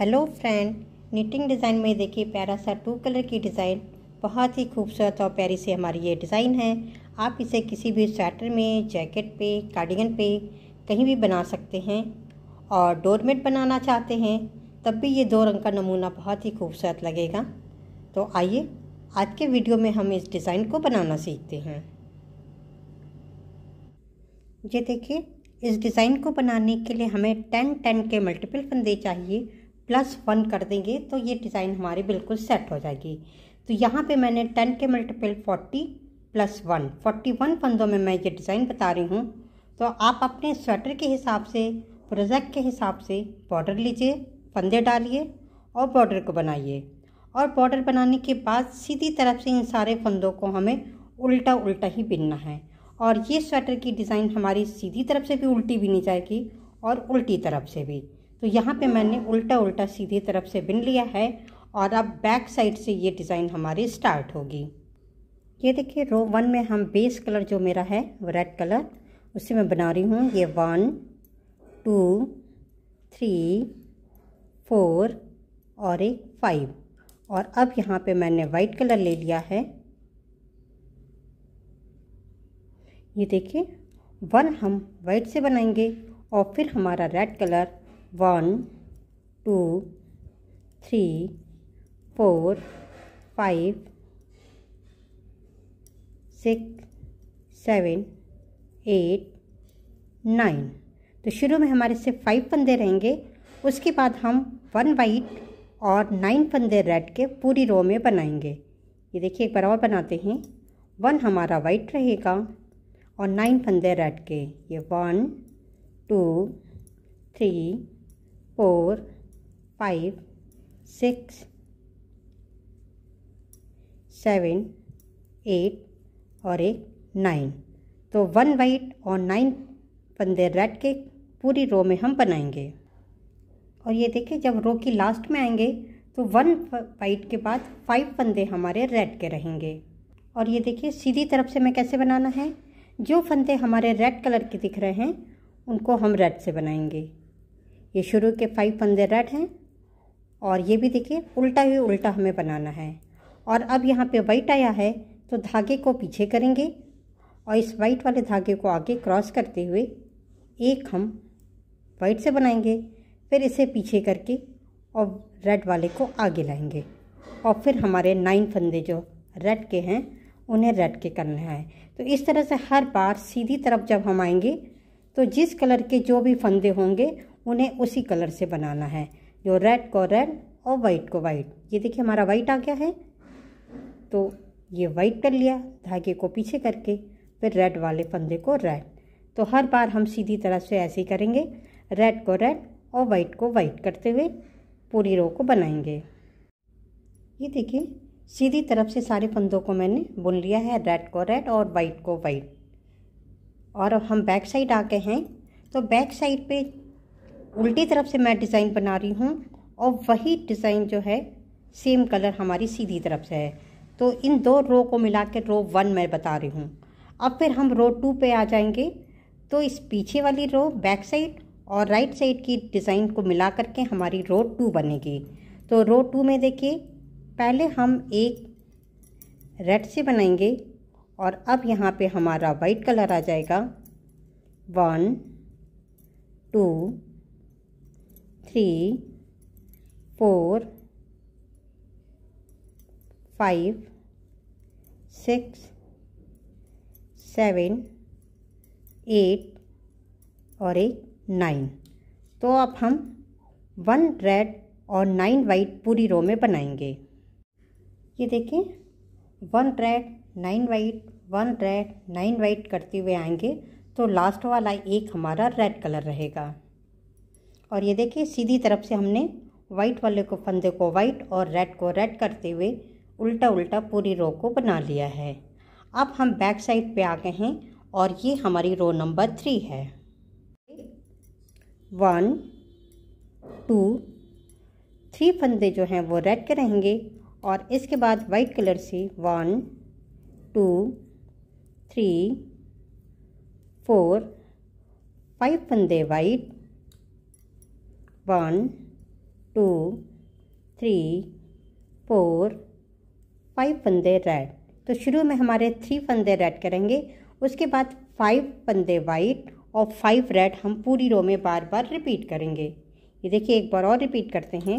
hello friend knitting design में देखिए प्यारा सा टू कलर की डिज़ाइन बहुत ही खूबसूरत और प्यारी से हमारी ये डिज़ाइन है आप इसे किसी भी स्वेटर में जैकेट पे कार्डिगन पे कहीं भी बना सकते हैं और डोरमेट बनाना चाहते हैं तब भी ये दो रंग का नमूना बहुत ही खूबसूरत लगेगा तो आइए आज के वीडियो में हम इस डिज़ाइन को बनाना सीखते हैं ये देखिए इस डिज़ाइन को बनाने के लिए हमें टेन टेन के मल्टीपल फंदे चाहिए प्लस वन कर देंगे तो ये डिज़ाइन हमारी बिल्कुल सेट हो जाएगी तो यहाँ पे मैंने टेन के multiple forty plus one forty one फंदों में मैं ये डिज़ाइन बता रही हूँ तो आप अपने स्वेटर के हिसाब से प्रोजेक्ट के हिसाब से बॉर्डर लीजिए फंदे डालिए और बॉर्डर को बनाइए और बॉर्डर बनाने के बाद सीधी तरफ से इन सारे फंदों को हमें उल्टा उल्टा ही बिनना है और ये स्वेटर की डिज़ाइन हमारी सीधी तरफ से भी उल्टी बिनी जाएगी और उल्टी तरफ से भी तो यहाँ पे मैंने उल्टा उल्टा सीधी तरफ से बिन लिया है और अब बैक साइड से ये डिज़ाइन हमारी स्टार्ट होगी ये देखिए रो वन में हम बेस कलर जो मेरा है वो रेड कलर उसे मैं बना रही हूँ ये वन टू थ्री फोर और एक फाइव और अब यहाँ पे मैंने वाइट कलर ले लिया है ये देखिए वन हम वाइट से बनाएंगे और फिर हमारा red colour one two three four five six seven eight nine तो शुरू में हमारे से फाइव फंदे रहेंगे उसके बाद हम वन वाइट और नाइन फंदे रेड के पूरी रो में बनाएंगे ये देखिए एक बार और बनाते हैं वन हमारा वाइट रहेगा और नाइन फंदे रेड के ये one two three four five six seven eight और एक नाइन तो वन वाइट और नाइन पंदे रेड के पूरी रो में हम बनाएंगे और ये देखिए जब रो की लास्ट में आएंगे तो वन वाइट के बाद फाइव फंदे हमारे रेड के रहेंगे और ये देखिए सीधी तरफ से मैं कैसे बनाना है जो फंदे हमारे रेड कलर के दिख रहे हैं उनको हम रेड से बनाएंगे ये शुरू के फाइव पंदे रेड हैं और ये भी देखिए उल्टा ही उल्टा हमें बनाना है और अब यहाँ पे वाइट आया है तो धागे को पीछे करेंगे और इस वाइट वाले धागे को आगे क्रॉस करते हुए एक हम वाइट से बनाएंगे फिर इसे पीछे करके और रेड वाले को आगे लाएंगे और फिर हमारे नाइन फंदे जो रेड के हैं उन्हें रेड के करना है तो इस तरह से हर बार सीधी तरफ जब हम आएंगे तो जिस कलर के जो भी फंदे होंगे उन्हें उसी कलर से बनाना है जो रेड को रेड और वाइट को वाइट ये देखिए हमारा वाइट आ गया है तो ये वाइट कर लिया धागे को पीछे करके फिर रेड वाले फंदे को रेड तो हर बार हम सीधी तरह से ऐसे ही करेंगे रेड को रेड और वाइट को वाइट करते हुए पूरी रो को बनाएंगे ये देखिए सीधी तरफ से सारे फंदों को मैंने बुन लिया है रेड को रेड और वाइट को वाइट और अब हम बैक साइड आ गए हैं तो बैक साइड पे उल्टी तरफ से मैं डिज़ाइन बना रही हूँ और वही डिज़ाइन जो है सेम कलर हमारी सीधी तरफ से है तो इन दो रो को मिला के रो वन मैं बता रही हूँ अब फिर हम रो टू पे आ जाएंगे तो इस पीछे वाली रो बैक साइड और राइट साइड की डिज़ाइन को मिला करके हमारी रो टू बनेगी तो रो टू में देखिए पहले हम एक रेड से बनाएंगे और अब यहाँ पे हमारा वाइट कलर आ जाएगा one two three four five six seven eight और एक नाइन तो अब हम वन रेड और नाइन वाइट पूरी रो में बनाएंगे ये देखें one red nine white one red nine white करते हुए आएंगे तो लास्ट वाला एक हमारा रेड कलर रहेगा और ये देखिए सीधी तरफ से हमने वाइट वाले को फंदे को वाइट और रेड को रेड करते हुए उल्टा उल्टा पूरी रो को बना लिया है अब हम बैक साइड पे आ गए हैं और ये हमारी रो नंबर थ्री है वन टू थ्री फंदे जो हैं वो रेड के रहेंगे और इसके बाद वाइट कलर से one two three four five फंदे white one two three four five फंदे रेड तो शुरू में हमारे थ्री फंदे रेड करेंगे उसके बाद फाइव फंदे वाइट और फाइव रेड हम पूरी रो में बार बार रिपीट करेंगे ये देखिए एक बार और रिपीट करते हैं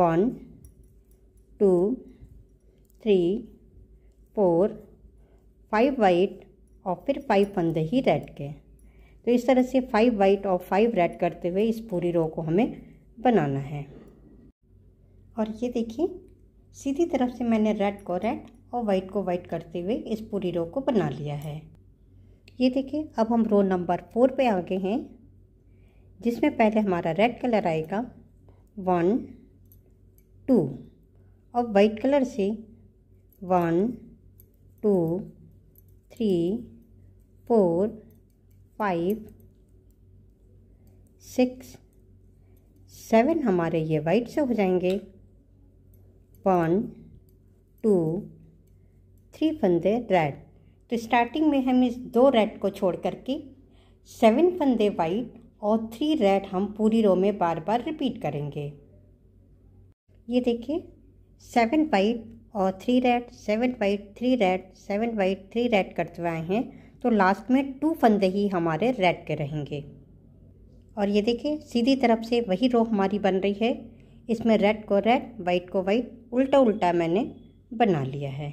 one two three four five white और फिर फाइव फंदे ही रेड के तो इस तरह से फाइव वाइट और फाइव रेड करते हुए इस पूरी रो को हमें बनाना है और ये देखिए सीधी तरफ से मैंने रेड को रेड और वाइट को वाइट करते हुए इस पूरी रो को बना लिया है ये देखिए अब हम रो नंबर फोर पे आ गए हैं जिसमें पहले हमारा रेड कलर आएगा वन टू और वाइट कलर से one two three four five six seven हमारे ये वाइट से हो जाएंगे वन टू थ्री फंदे रेड तो स्टार्टिंग में हम इस दो रेड को छोड़ करके सेवन फंदे वाइट और थ्री रेड हम पूरी रो में बार बार रिपीट करेंगे ये देखिए सेवन वाइट और three red seven white three red seven white three red करते हुए आए हैं तो लास्ट में टू फंदे ही हमारे रेड के रहेंगे और ये देखिए सीधी तरफ से वही रो हमारी बन रही है इसमें रेड को रेड वाइट को वाइट उल्टा उल्टा मैंने बना लिया है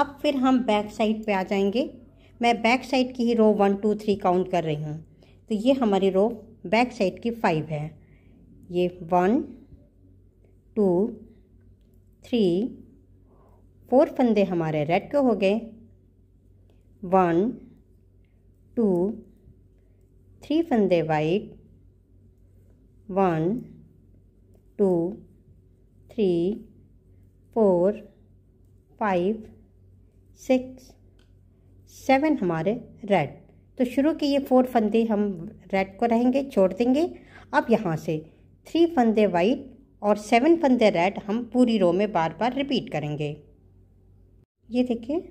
अब फिर हम बैक साइड पे आ जाएंगे मैं बैक साइड की ही row one two three count कर रही हूँ तो ये हमारी रो बैक साइड की फाइव है ये वन टू थ्री फोर फंदे हमारे रेड के हो गए वन टू थ्री फंदे white one two three four five six seven हमारे रेड तो शुरू के ये फोर फंदे हम रेड को रहेंगे छोड़ देंगे अब यहाँ से थ्री फंदे वाइट और सेवन फंदे रेड हम पूरी रो में बार बार रिपीट करेंगे ये देखिए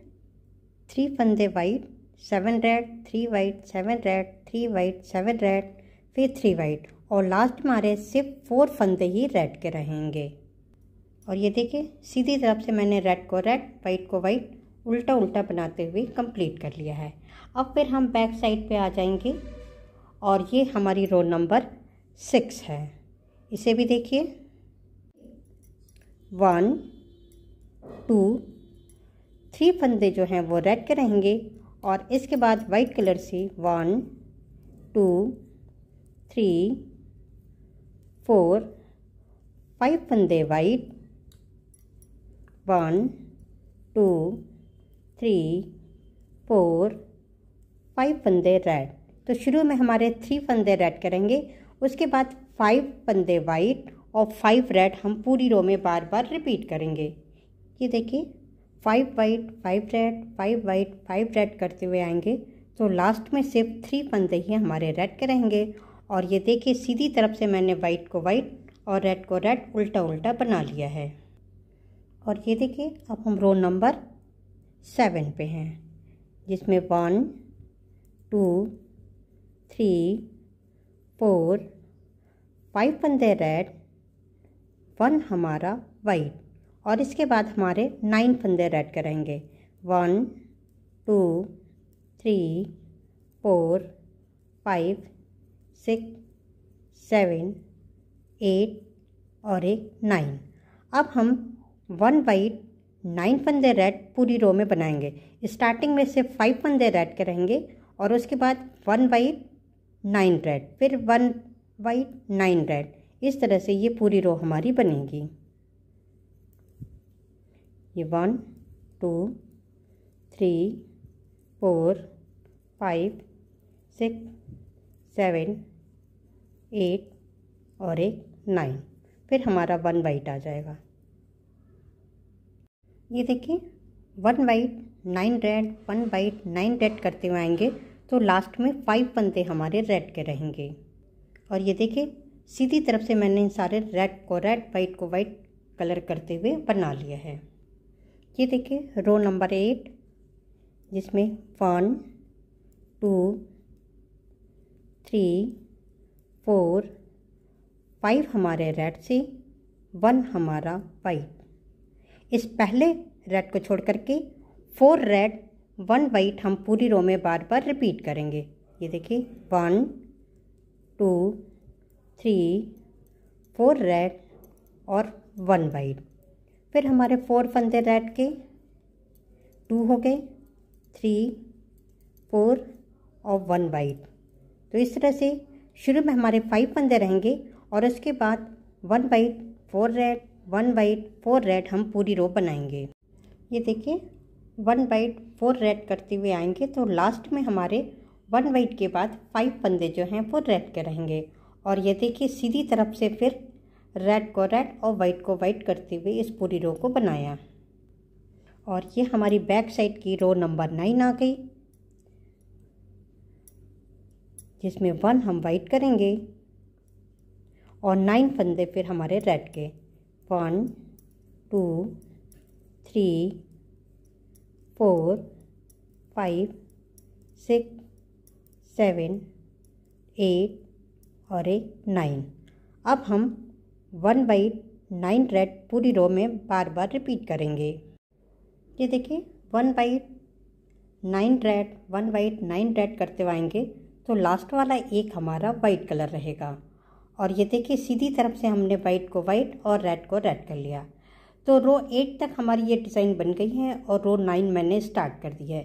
थ्री फंदे white seven red three white seven red three white seven red फिर थ्री वाइट और लास्ट रहे सिर्फ फोर फंदे ही रेड के रहेंगे और ये देखिए सीधी तरफ से मैंने रेड को रेड वाइट को वाइट उल्टा उल्टा बनाते हुए कंप्लीट कर लिया है अब फिर हम बैक साइड पे आ जाएंगे और ये हमारी रो नंबर सिक्स है इसे भी देखिए वन टू थ्री फंदे जो हैं वो रेड के रहेंगे और इसके बाद वाइट कलर से one two three four five फंदे white one two three four five फंदे रेड तो शुरू में हमारे थ्री फंदे रेड करेंगे उसके बाद फाइव फंदे वाइट और फाइव रेड हम पूरी रो में बार बार रिपीट करेंगे ये देखिए five white five red five white five red करते हुए आएंगे तो लास्ट में सिर्फ थ्री फंदे ही हमारे रेड के रहेंगे और ये देखिए सीधी तरफ से मैंने वाइट को वाइट और रेड को रेड उल्टा उल्टा बना लिया है और ये देखिए अब हम रो नंबर सेवन पे हैं जिसमें one two three four five फंदे रेड वन हमारा वाइट और इसके बाद हमारे नाइन फंदे रेड करेंगे one two three four five six seven eight और एक नाइन अब हम वन वाइट नाइन फंदे रेड पूरी रो में बनाएंगे स्टार्टिंग में से फाइव फंदे रेड करेंगे और उसके बाद वन वाइट नाइन रेड फिर वन वाइट नाइन रेड इस तरह से ये पूरी रो हमारी बनेगी ये one two three four five six seven eight और एक नाइन फिर हमारा वन वाइट आ जाएगा ये देखिए one white nine red one white nine red करते हुए आएंगे तो लास्ट में फाइव पंते हमारे रेड के रहेंगे और ये देखिए सीधी तरफ से मैंने इन सारे रेड को रेड वाइट को वाइट कलर करते हुए बना लिया है ये देखिए रो नंबर एट जिसमें one two three four five हमारे रेड से वन हमारा वाइट इस पहले रेड को छोड़ करके फोर रेड वन वाइट हम पूरी रो में बार बार रिपीट करेंगे ये देखिए one two three four red और वन वाइट फिर हमारे फोर फंदे रेड के टू हो गए थ्री फोर और वन वाइट तो इस तरह से शुरू में हमारे फाइव फंदे रहेंगे और उसके बाद one white four red one white four red हम पूरी रो बनाएंगे ये देखिए वन वाइट फोर रेड करते हुए आएंगे तो लास्ट में हमारे वन वाइट के बाद फाइव फंदे जो हैं वो रेड के रहेंगे और ये देखिए सीधी तरफ से फिर रेड को रेड और वाइट को वाइट करते हुए इस पूरी रो को बनाया और ये हमारी बैक साइड की रो नंबर नाइन आ गई जिसमें वन हम वाइट करेंगे और नाइन फंदे फिर हमारे रेड के one two three four five six seven eight और एक नाइन अब हम वन बाई नाइन रेड पूरी रो में बार बार रिपीट करेंगे ये देखिए one by nine red one white nine red करते आएंगे तो लास्ट वाला एक हमारा वाइट कलर रहेगा और ये देखिए सीधी तरफ से हमने वाइट को वाइट और रेड को रेड कर लिया तो रो एट तक हमारी ये डिज़ाइन बन गई है और रो नाइन मैंने स्टार्ट कर दी है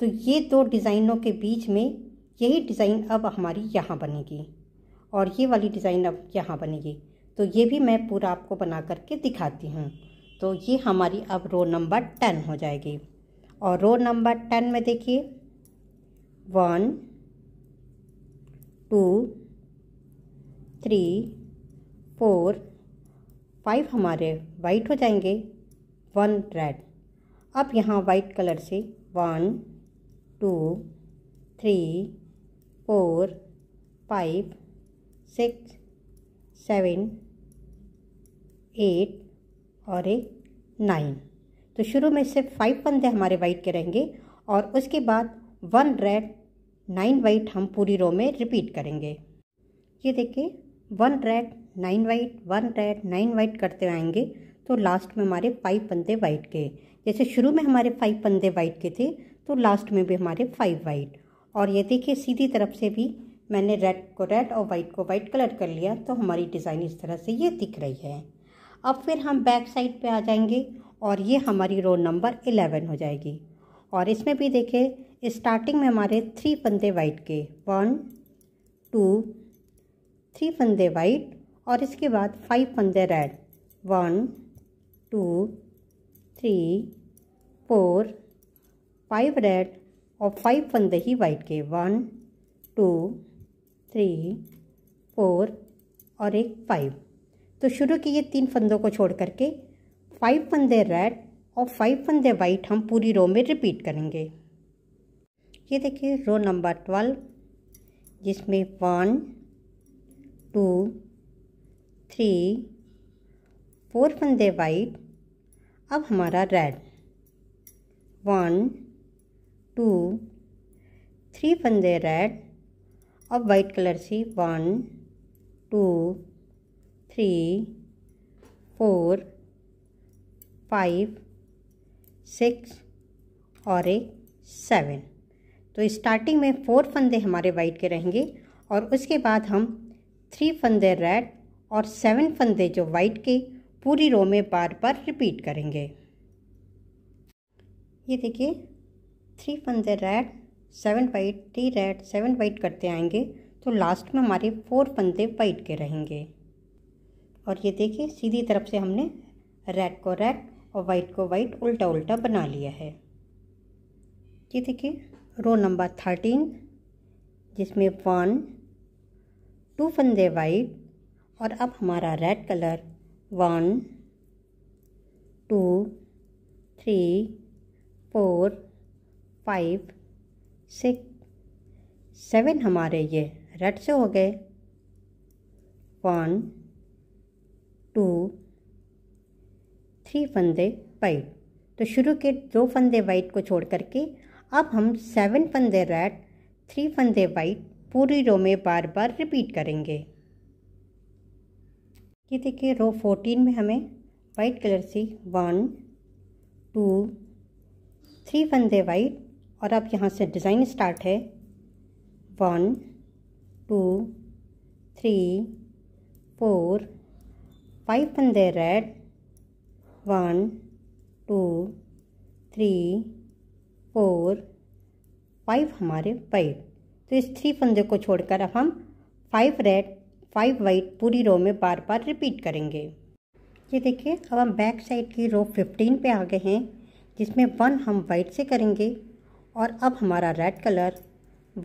तो ये दो डिज़ाइनों के बीच में यही डिज़ाइन अब हमारी यहाँ बनेगी और ये वाली डिज़ाइन अब यहाँ बनेगी तो ये भी मैं पूरा आपको बना करके दिखाती हूँ तो ये हमारी अब रो नंबर टेन हो जाएगी और रो नंबर टेन में देखिए one two three four five हमारे वाइट हो जाएंगे वन रेड अब यहाँ वाइट कलर से one two three four five six seven eight और एक नाइन तो शुरू में सिर्फ फाइव फंदे हमारे वाइट के रहेंगे और उसके बाद वन रेड नाइन वाइट हम पूरी रो में रिपीट करेंगे ये देखिए one red nine white one red nine white करते आएंगे तो लास्ट में हमारे फाइव पंदे वाइट के जैसे शुरू में हमारे फाइव पंदे वाइट के थे तो लास्ट में भी हमारे फाइव वाइट और ये देखिए सीधी तरफ से भी मैंने रेड को रेड और वाइट को वाइट कलर कर लिया तो हमारी डिज़ाइन इस तरह से ये दिख रही है अब फिर हम बैक साइड पे आ जाएंगे और ये हमारी रो नंबर एलेवन हो जाएगी और इसमें भी देखें स्टार्टिंग में हमारे थ्री फंदे वाइट के वन टू थ्री फंदे वाइट और इसके बाद फाइव फंदे red one two three four five red और फाइव फंदे ही वाइट के वन टू थ्री फोर और एक फाइव तो शुरू किए तीन फंदों को छोड़ करके फाइव फंदे रेड और फाइव फंदे वाइट हम पूरी रो में रिपीट करेंगे ये देखिए रो नंबर ट्वेल्व जिसमें वन टू थ्री फोर फंदे वाइट अब हमारा रेड वन टू थ्री फंदे रेड अब वाइट कलर से one two three four five six और एक सेवन तो स्टार्टिंग में फोर फंदे हमारे वाइट के रहेंगे और उसके बाद हम थ्री फंदे रेड और सेवन फंदे जो वाइट के पूरी रो में बार बार रिपीट करेंगे ये देखिए थ्री फंदे red seven white three red seven white करते आएंगे तो लास्ट में हमारे फोर फंदे वाइट के रहेंगे और ये देखिए सीधी तरफ से हमने रेड को रेड और वाइट को वाइट उल्टा उल्टा बना लिया है ये देखिए रो नंबर थर्टीन जिसमें वन टू फंदे वाइट और अब हमारा red colour one two three four five six seven हमारे ये रेड से हो गए वन टू थ्री फंदे वाइट तो शुरू के दो फंदे वाइट को छोड़ करके अब हम सेवन फंदे रेड थ्री फंदे वाइट पूरी रो में बार बार रिपीट करेंगे ये देखिए रो फोर्टीन में हमें वाइट कलर से वन टू थ्री फंदे वाइट और अब यहाँ से डिज़ाइन स्टार्ट है one two three four pipe and they read two three four five हमारे वाइट तो इस थ्री फंदे को छोड़कर अब हम फाइव रेड फाइव वाइट पूरी रो में बार बार रिपीट करेंगे ये देखिए अब हम बैक साइड की रो फिफ्टीन पे आ गए हैं जिसमें वन हम वाइट से करेंगे और अब हमारा red colour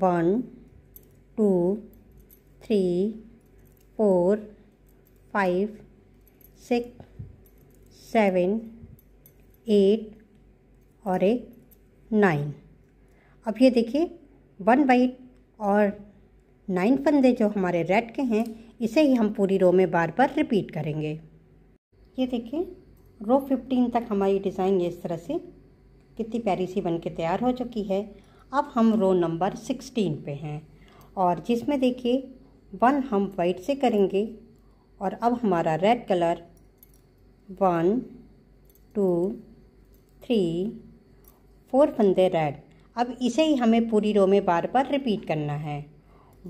one two three four five six seven eight और एक नाइन अब ये देखिए वन वाइट और नाइन फंदे जो हमारे रेड के हैं इसे ही हम पूरी रो में बार बार रिपीट करेंगे ये देखिए रो फिफ्टीन तक हमारी डिज़ाइन ये इस तरह से कितनी प्यारी सी बन के तैयार हो चुकी है अब हम रो नंबर सिक्सटीन पे हैं और जिसमें देखिए वन हम वाइट से करेंगे और अब हमारा red colour one two three four फंदे रेड अब इसे ही हमें पूरी रो में बार बार रिपीट करना है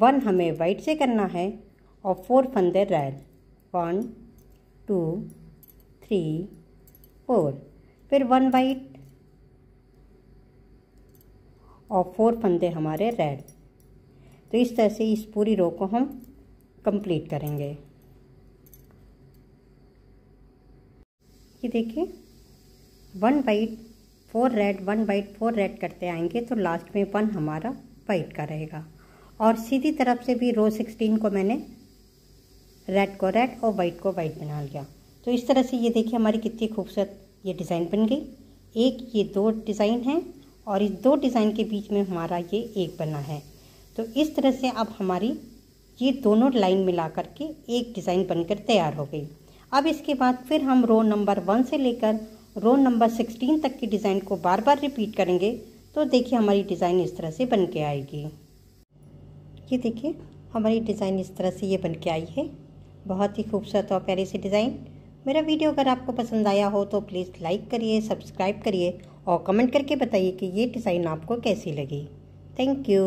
वन हमें वाइट से करना है और फोर फंदे red one two three four फिर वन वाइट और फोर फंदे हमारे रेड तो इस तरह से इस पूरी रो को हम कंप्लीट करेंगे ये देखिए one white four red one white four red करते आएंगे तो लास्ट में वन हमारा वाइट का रहेगा और सीधी तरफ से भी रो सिक्सटीन को मैंने रेड को रेड और वाइट को वाइट बना लिया तो इस तरह से ये देखिए हमारी कितनी खूबसूरत ये डिज़ाइन बन गई एक ये दो डिज़ाइन है और इस दो डिज़ाइन के बीच में हमारा ये एक बना है तो इस तरह से अब हमारी ये दोनों लाइन मिला करके एक डिज़ाइन बनकर तैयार हो गई अब इसके बाद फिर हम रो नंबर वन से लेकर रो नंबर सिक्सटीन तक की डिज़ाइन को बार बार रिपीट करेंगे तो देखिए हमारी डिज़ाइन इस तरह से बन के आएगी ये देखिए हमारी डिज़ाइन इस तरह से ये बन के आई है बहुत ही खूबसूरत और प्यारी सी डिज़ाइन मेरा वीडियो अगर आपको पसंद आया हो तो प्लीज़ लाइक करिए सब्सक्राइब करिए और कमेंट करके बताइए कि ये डिज़ाइन आपको कैसी लगी थैंक यू